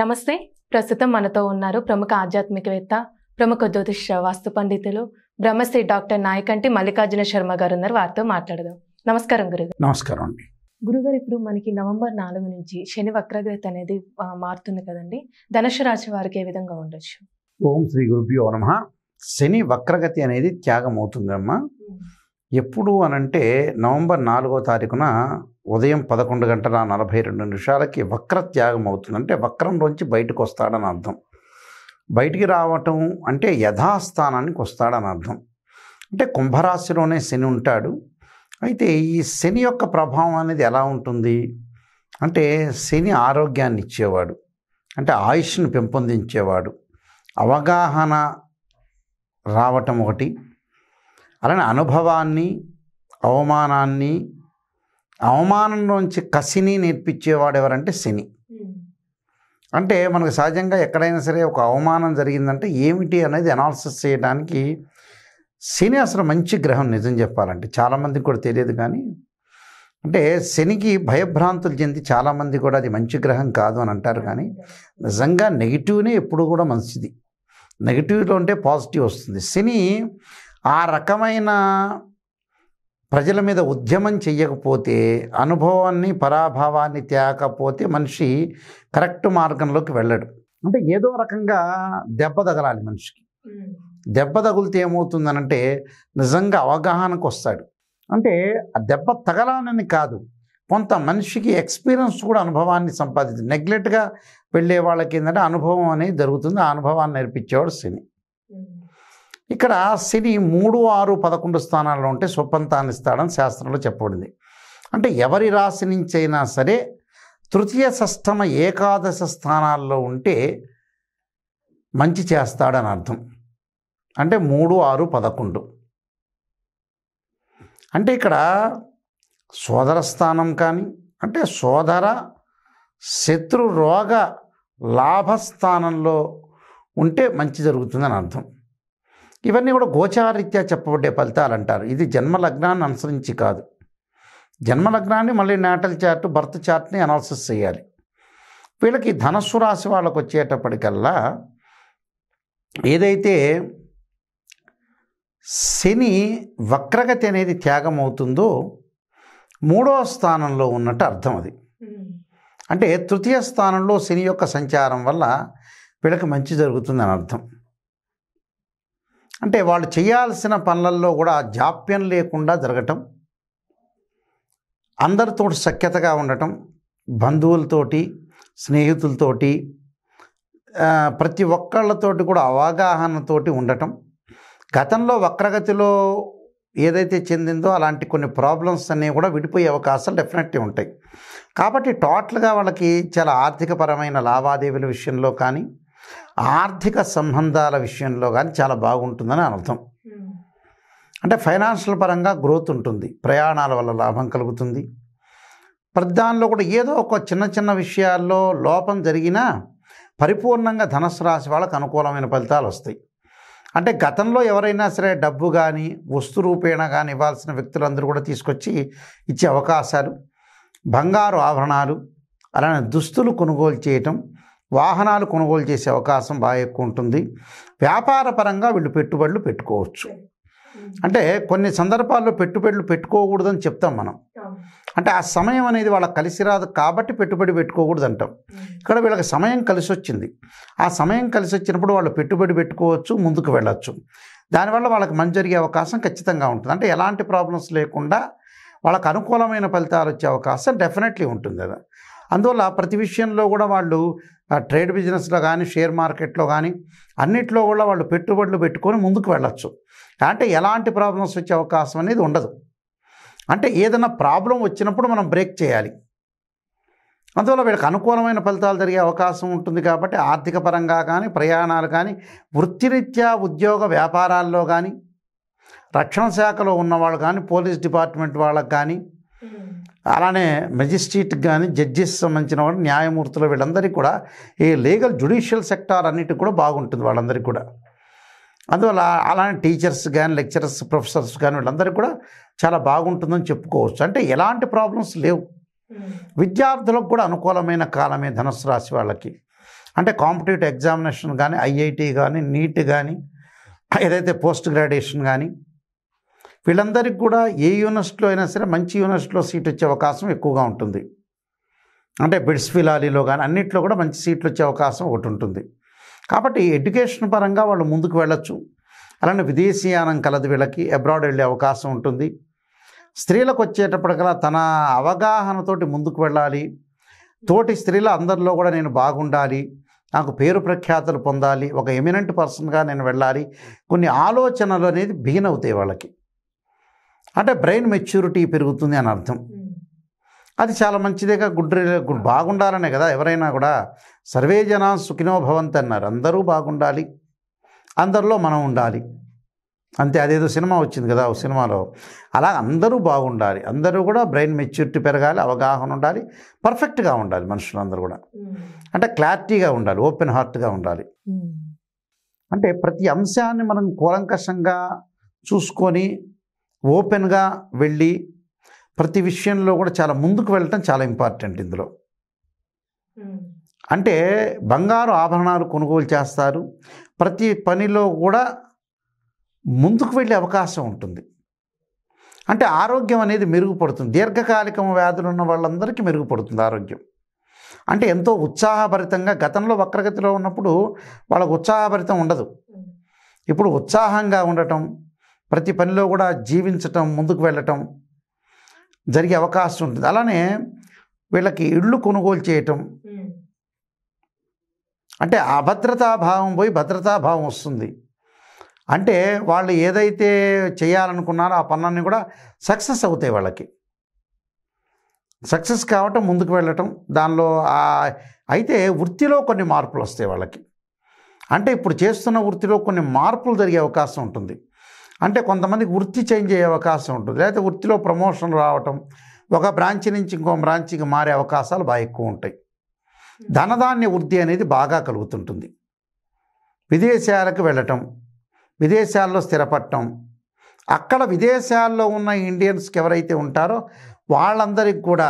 నమస్తే ప్రస్తుతం మనతో ఉన్నారు ప్రముఖ ఆధ్యాత్మికవేత్త ప్రముఖ జ్యోతిష వాస్తు పండితులు బ్రహ్మశ్రీ డాక్టర్ నాయకంటి మల్లికార్జున శర్మ గారు ఉన్నారు వారితో మాట్లాడదాం నమస్కారం గురుగారు నమస్కారం అండి గురుగారు ఇప్పుడు మనకి నవంబర్ నాలుగు నుంచి శని వక్రగ్రత అనేది మారుతుంది కదండి ధనుష రాశి వారికి ఏ విధంగా ఉండొచ్చు ఓం శ్రీ గురుభ్యో నమ శని వక్రగతి అనేది త్యాగం అవుతుందమ్మా ఎప్పుడు అనంటే నవంబర్ నాలుగో తారీఖున ఉదయం పదకొండు గంటల నలభై రెండు నిమిషాలకి త్యాగం అవుతుంది అంటే వక్రంలోంచి బయటకు వస్తాడని అర్థం బయటికి రావటం అంటే యథాస్థానానికి వస్తాడని అర్థం అంటే కుంభరాశిలోనే శని ఉంటాడు అయితే ఈ శని యొక్క ప్రభావం అనేది ఎలా ఉంటుంది అంటే శని ఆరోగ్యాన్ని ఇచ్చేవాడు అంటే ఆయుష్ను పెంపొందించేవాడు అవగాహన రావటం ఒకటి అలానే అనుభవాన్ని అవమానాన్ని అవమానంలోంచి కసిని నేర్పించేవాడు ఎవరంటే శని hmm. అంటే మనకు సహజంగా ఎక్కడైనా సరే ఒక అవమానం జరిగిందంటే ఏమిటి అనేది అనాలిసిస్ చేయడానికి శని అసలు మంచి గ్రహం నిజం చెప్పాలంటే చాలామందికి కూడా తెలియదు కానీ అంటే శనికి భయభ్రాంతులు చెంది చాలామంది కూడా అది మంచి గ్రహం కాదు అని అంటారు కానీ నిజంగా నెగిటివ్నే ఎప్పుడు కూడా మంచిది నెగిటివ్లో ఉంటే పాజిటివ్ వస్తుంది శని ఆ రకమైన ప్రజల మీద ఉద్యమం చెయ్యకపోతే అనుభవాన్ని పరాభావాన్ని తేకపోతే మనిషి కరెక్ట్ మార్గంలోకి వెళ్ళడు అంటే ఏదో రకంగా దెబ్బ తగలాలి మనిషికి దెబ్బ తగిలితే ఏమవుతుందనంటే నిజంగా అవగాహనకు వస్తాడు అంటే ఆ దెబ్బ తగలానని కాదు కొంత మనిషికి ఎక్స్పీరియన్స్ కూడా అనుభవాన్ని సంపాదించింది నెగ్లెక్ట్గా వెళ్ళే వాళ్ళకి ఏంటంటే అనుభవం అనేది జరుగుతుంది ఆ అనుభవాన్ని నేర్పించేవాడు శని ఇక్కడ శని మూడు ఆరు పదకొండు స్థానాల్లో ఉంటే స్వపంతాన్ని ఇస్తాడని శాస్త్రంలో చెప్పబడింది అంటే ఎవరి రాశి నుంచి అయినా సరే తృతీయ షష్టమ ఏకాదశ స్థానాల్లో ఉంటే మంచి చేస్తాడని అర్థం అంటే మూడు ఆరు పదకొండు అంటే ఇక్కడ సోదర స్థానం కానీ అంటే సోదర శత్రు రోగ లాభస్థానంలో ఉంటే మంచి జరుగుతుందని అర్థం ఇవన్నీ కూడా గోచారీత్యా చెప్పబడే ఫలితాలు అంటారు ఇది జన్మలగ్నాన్ని అనుసరించి కాదు జన్మలగ్నాన్ని మళ్ళీ నాటల్ చార్ట్ బర్త్ చార్ట్ని అనాలసిస్ చేయాలి వీళ్ళకి ధనస్సు రాశి వాళ్ళకు వచ్చేటప్పటికల్లా ఏదైతే శని వక్రగతి అనేది త్యాగం అవుతుందో మూడవ స్థానంలో ఉన్నట్టు అర్థం అది అంటే తృతీయ స్థానంలో శని యొక్క సంచారం వల్ల వీళ్ళకి మంచి జరుగుతుందని అర్థం అంటే వాళ్ళు చేయాల్సిన పనులలో కూడా జాప్యం లేకుండా జరగటం అందరితో సఖ్యతగా ఉండటం బంధువులతోటి స్నేహితులతోటి ప్రతి ఒక్కళ్ళతోటి కూడా అవగాహనతోటి ఉండటం గతంలో వక్రగతిలో ఏదైతే చెందిందో అలాంటి కొన్ని ప్రాబ్లమ్స్ అనేవి కూడా విడిపోయే అవకాశాలు డెఫినెట్గా ఉంటాయి కాబట్టి టోటల్గా వాళ్ళకి చాలా ఆర్థికపరమైన లావాదేవీల విషయంలో కానీ ఆర్థిక సంబంధాల విషయంలో కానీ చాలా బాగుంటుందని అర్థం అంటే ఫైనాన్షియల్ పరంగా గ్రోత్ ఉంటుంది ప్రయాణాల వల్ల లాభం కలుగుతుంది ప్రతి దానిలో కూడా ఏదో ఒక చిన్న చిన్న విషయాల్లో లోపం జరిగినా పరిపూర్ణంగా ధనస్సు రాశి వాళ్ళకు అనుకూలమైన ఫలితాలు వస్తాయి అంటే గతంలో ఎవరైనా సరే డబ్బు కానీ వస్తు రూపేణ కానీ ఇవ్వాల్సిన వ్యక్తులందరూ కూడా తీసుకొచ్చి ఇచ్చే అవకాశాలు బంగారు ఆభరణాలు అలానే దుస్తులు కొనుగోలు చేయటం వాహనాలు కొనుగోలు చేసే అవకాశం బాగా ఎక్కువ ఉంటుంది వ్యాపార పరంగా వీళ్ళు పెట్టుబడులు పెట్టుకోవచ్చు అంటే కొన్ని సందర్భాల్లో పెట్టుబడులు పెట్టుకోకూడదని చెప్తాం మనం అంటే ఆ సమయం అనేది వాళ్ళకి కలిసి రాదు కాబట్టి పెట్టుబడి పెట్టుకోకూడదు అంటాం ఇక్కడ వీళ్ళకి సమయం కలిసి వచ్చింది ఆ సమయం కలిసి వచ్చినప్పుడు వాళ్ళు పెట్టుబడి పెట్టుకోవచ్చు ముందుకు వెళ్ళచ్చు దానివల్ల వాళ్ళకి మంచి జరిగే అవకాశం ఖచ్చితంగా ఉంటుంది అంటే ఎలాంటి ప్రాబ్లమ్స్ లేకుండా వాళ్ళకు అనుకూలమైన ఫలితాలు వచ్చే అవకాశం డెఫినెట్లీ ఉంటుంది కదా అందువల్ల ప్రతి విషయంలో కూడా వాళ్ళు ట్రేడ్ బిజినెస్లో కానీ షేర్ మార్కెట్లో కానీ అన్నిట్లో కూడా వాళ్ళు పెట్టుబడులు పెట్టుకొని ముందుకు వెళ్ళచ్చు అంటే ఎలాంటి ప్రాబ్లమ్స్ వచ్చే అవకాశం అనేది ఉండదు అంటే ఏదైనా ప్రాబ్లం వచ్చినప్పుడు మనం బ్రేక్ చేయాలి అందువల్ల వీళ్ళకి అనుకూలమైన ఫలితాలు జరిగే అవకాశం ఉంటుంది కాబట్టి ఆర్థిక పరంగా కానీ ప్రయాణాలు కానీ వృత్తిరీత్యా ఉద్యోగ వ్యాపారాల్లో కానీ రక్షణ శాఖలో ఉన్నవాళ్ళు కానీ పోలీస్ డిపార్ట్మెంట్ వాళ్ళకి కానీ అలానే మెజిస్ట్రేట్ కానీ జడ్జెస్ సంబంధించిన వాళ్ళు న్యాయమూర్తులు వీళ్ళందరికీ కూడా ఈ లీగల్ జ్యుడిషియల్ సెక్టార్ అన్నిటి కూడా బాగుంటుంది వాళ్ళందరికీ కూడా అందువల్ల అలానే టీచర్స్ కానీ లెక్చరర్స్ ప్రొఫెసర్స్ కానీ వీళ్ళందరికీ కూడా చాలా బాగుంటుందని చెప్పుకోవచ్చు అంటే ఎలాంటి ప్రాబ్లమ్స్ లేవు hmm. విద్యార్థులకు కూడా అనుకూలమైన కాలమే ధనుసు రాశి వాళ్ళకి అంటే కాంపిటేటివ్ ఎగ్జామినేషన్ కానీ ఐఐటి కానీ నీట్ కానీ ఏదైతే పోస్ట్ గ్రాడ్యుయేషన్ కానీ వీళ్ళందరికీ కూడా ఏ యూనివర్సిటీలో అయినా సరే మంచి యూనివర్సిటీలో సీట్ వచ్చే అవకాశం ఎక్కువగా ఉంటుంది అంటే బిడ్స్ ఫిలాలీలో కానీ అన్నింటిలో కూడా మంచి సీట్లు వచ్చే అవకాశం ఒకటి ఉంటుంది కాబట్టి ఎడ్యుకేషన్ పరంగా వాళ్ళు ముందుకు వెళ్ళొచ్చు అలానే విదేశీయానం కలదు వీళ్ళకి అబ్రాడ్ వెళ్ళే అవకాశం ఉంటుంది స్త్రీలకు వచ్చేటప్పటికల్లా తన అవగాహనతోటి ముందుకు వెళ్ళాలి తోటి స్త్రీల అందరిలో కూడా నేను బాగుండాలి నాకు పేరు ప్రఖ్యాతలు పొందాలి ఒక ఎమినెంట్ పర్సన్గా నేను వెళ్ళాలి కొన్ని ఆలోచనలు అనేది బిగిన్ అవుతాయి వాళ్ళకి అంటే బ్రెయిన్ మెచ్యూరిటీ పెరుగుతుంది అని అర్థం అది చాలా మంచిదేగా గుడ్ గుడ్ బాగుండాలనే కదా ఎవరైనా కూడా సర్వే జన సుఖినో భవంతి అన్నారు అందరూ బాగుండాలి అందరిలో మనం ఉండాలి అంతే అదేదో సినిమా వచ్చింది కదా ఓ సినిమాలో అలా అందరూ బాగుండాలి అందరూ కూడా బ్రెయిన్ మెచ్యూరిటీ పెరగాలి అవగాహన ఉండాలి పర్ఫెక్ట్గా ఉండాలి మనుషులందరూ కూడా అంటే క్లారిటీగా ఉండాలి ఓపెన్ హార్ట్గా ఉండాలి అంటే ప్రతి అంశాన్ని మనం కూలంకషంగా చూసుకొని ఓపెన్గా వెళ్ళి ప్రతి విషయంలో కూడా చాలా ముందుకు వెళ్ళటం చాలా ఇంపార్టెంట్ ఇందులో అంటే బంగారు ఆభరణాలు కొనుగోలు చేస్తారు ప్రతి పనిలో కూడా ముందుకు వెళ్ళే అవకాశం ఉంటుంది అంటే ఆరోగ్యం అనేది మెరుగుపడుతుంది దీర్ఘకాలిక వ్యాధులు ఉన్న వాళ్ళందరికీ మెరుగుపడుతుంది ఆరోగ్యం అంటే ఎంతో ఉత్సాహభరితంగా గతంలో వక్రగతిలో ఉన్నప్పుడు వాళ్ళకు ఉత్సాహభరితం ఉండదు ఇప్పుడు ఉత్సాహంగా ఉండటం ప్రతి పనిలో కూడా జీవించటం ముందుకు వెళ్ళటం జరిగే అవకాశం ఉంటుంది అలానే వీళ్ళకి ఇళ్ళు కొనుగోలు చేయటం అంటే అభద్రతాభావం పోయి భద్రతాభావం వస్తుంది అంటే వాళ్ళు ఏదైతే చేయాలనుకున్నారో ఆ పనులన్నీ కూడా సక్సెస్ అవుతాయి వాళ్ళకి సక్సెస్ కావటం ముందుకు వెళ్ళటం దానిలో అయితే వృత్తిలో కొన్ని మార్పులు వస్తాయి వాళ్ళకి అంటే ఇప్పుడు చేస్తున్న వృత్తిలో కొన్ని మార్పులు జరిగే అవకాశం ఉంటుంది అంటే కొంతమందికి వృత్తి చేంజ్ అయ్యే అవకాశం ఉంటుంది లేకపోతే వృత్తిలో ప్రమోషన్ రావటం ఒక బ్రాంచ్ నుంచి ఇంకో బ్రాంచ్కి మారే అవకాశాలు బాగా ఎక్కువ ఉంటాయి ధనధాన్య వృద్ధి అనేది బాగా కలుగుతుంటుంది విదేశాలకు వెళ్ళటం విదేశాల్లో స్థిరపడటం అక్కడ విదేశాల్లో ఉన్న ఇండియన్స్కి ఎవరైతే ఉంటారో వాళ్ళందరికీ కూడా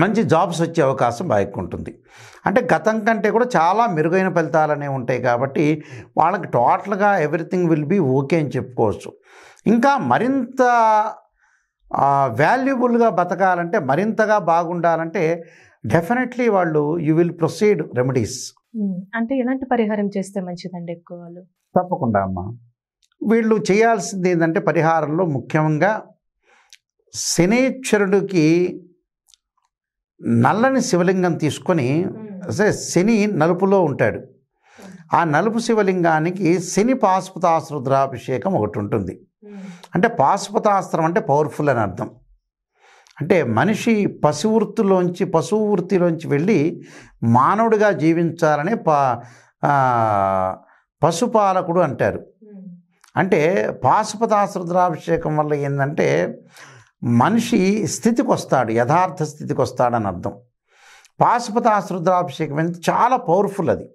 మంచి జాబ్స్ వచ్చే అవకాశం బాగా ఉంటుంది అంటే గతం కంటే కూడా చాలా మెరుగైన ఫలితాలు అనేవి ఉంటాయి కాబట్టి వాళ్ళకి టోటల్గా ఎవ్రీథింగ్ విల్ బీ ఓకే అని చెప్పుకోవచ్చు ఇంకా మరింత వాల్యుబుల్గా బతకాలంటే మరింతగా బాగుండాలంటే డెఫినెట్లీ వాళ్ళు యూ విల్ ప్రొసీడ్ రెమెడీస్ అంటే ఎలాంటి పరిహారం చేస్తే మంచిదండి ఎక్కువ వాళ్ళు తప్పకుండా అమ్మా వీళ్ళు చేయాల్సింది ఏంటంటే పరిహారంలో ముఖ్యంగా శనేశ్వరుడికి నల్లని శివలింగం తీసుకొని శని నలుపులో ఉంటాడు ఆ నలుపు శివలింగానికి శని రుద్రాభిషేకం ఒకటి ఉంటుంది అంటే పాశుపతాస్త్రం అంటే పవర్ఫుల్ అని అర్థం అంటే మనిషి పశువృత్తిలోంచి పశువు వృత్తిలోంచి వెళ్ళి మానవుడిగా జీవించాలని పా పశుపాలకుడు అంటారు అంటే రుద్రాభిషేకం వల్ల ఏంటంటే మనిషి స్థితికి వస్తాడు యథార్థ స్థితికి వస్తాడని అర్థం పాశుపతాశ్రుద్రాభిషేకం అనేది చాలా పవర్ఫుల్ అది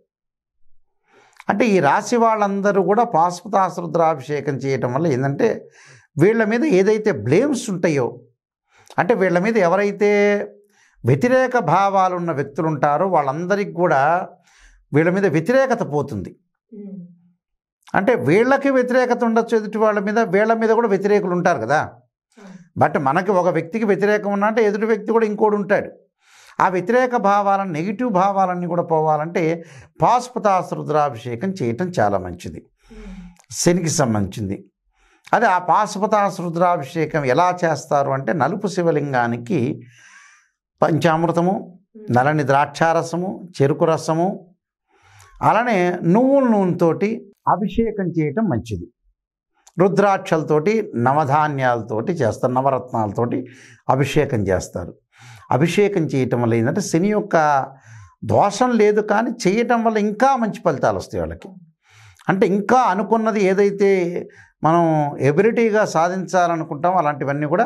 అంటే ఈ రాశి వాళ్ళందరూ కూడా పాశుపతాశ్రుద్రాభిషేకం చేయటం వల్ల ఏంటంటే వీళ్ళ మీద ఏదైతే బ్లేమ్స్ ఉంటాయో అంటే వీళ్ళ మీద ఎవరైతే వ్యతిరేక భావాలు ఉన్న వ్యక్తులు ఉంటారో వాళ్ళందరికీ కూడా వీళ్ళ మీద వ్యతిరేకత పోతుంది hmm. అంటే వీళ్ళకి వ్యతిరేకత ఉండొచ్చు ఎదుటి వాళ్ళ మీద వీళ్ళ మీద కూడా వ్యతిరేకులు ఉంటారు కదా బట్ మనకి ఒక వ్యక్తికి వ్యతిరేకం ఉన్నంటే ఎదుటి వ్యక్తి కూడా ఇంకోడు ఉంటాడు ఆ వ్యతిరేక భావాలను నెగిటివ్ భావాలన్నీ కూడా పోవాలంటే రుద్రాభిషేకం చేయటం చాలా మంచిది శనికి సంబంధించింది అదే ఆ రుద్రాభిషేకం ఎలా చేస్తారు అంటే నలుపు శివలింగానికి పంచామృతము నలని ద్రాక్షారసము చెరుకు రసము అలానే నువ్వుల నూనెతోటి అభిషేకం చేయటం మంచిది రుద్రాక్షలతోటి నవధాన్యాలతోటి చేస్తారు నవరత్నాలతోటి అభిషేకం చేస్తారు అభిషేకం చేయటం వల్ల ఏంటంటే శని యొక్క దోషం లేదు కానీ చేయటం వల్ల ఇంకా మంచి ఫలితాలు వస్తాయి వాళ్ళకి అంటే ఇంకా అనుకున్నది ఏదైతే మనం ఎబిలిటీగా సాధించాలనుకుంటామో అలాంటివన్నీ కూడా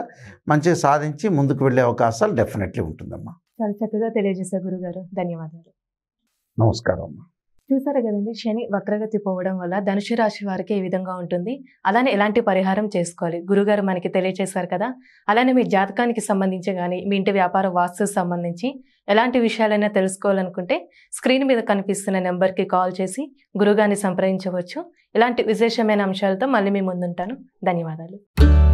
మంచిగా సాధించి ముందుకు వెళ్ళే అవకాశాలు డెఫినెట్లీ ఉంటుందమ్మా చాలా చక్కగా తెలియజేశారు గురుగారు ధన్యవాదాలు నమస్కారం అమ్మా చూసారు కదండి శని వక్రగతి పోవడం వల్ల ధనుసు రాశి వారికి ఈ విధంగా ఉంటుంది అలానే ఎలాంటి పరిహారం చేసుకోవాలి గురుగారు మనకి తెలియజేశారు కదా అలానే మీ జాతకానికి సంబంధించి కానీ మీ ఇంటి వ్యాపార వాస్తు సంబంధించి ఎలాంటి విషయాలైనా తెలుసుకోవాలనుకుంటే స్క్రీన్ మీద కనిపిస్తున్న నెంబర్కి కాల్ చేసి గురుగారిని సంప్రదించవచ్చు ఇలాంటి విశేషమైన అంశాలతో మళ్ళీ మీ ముందుంటాను ధన్యవాదాలు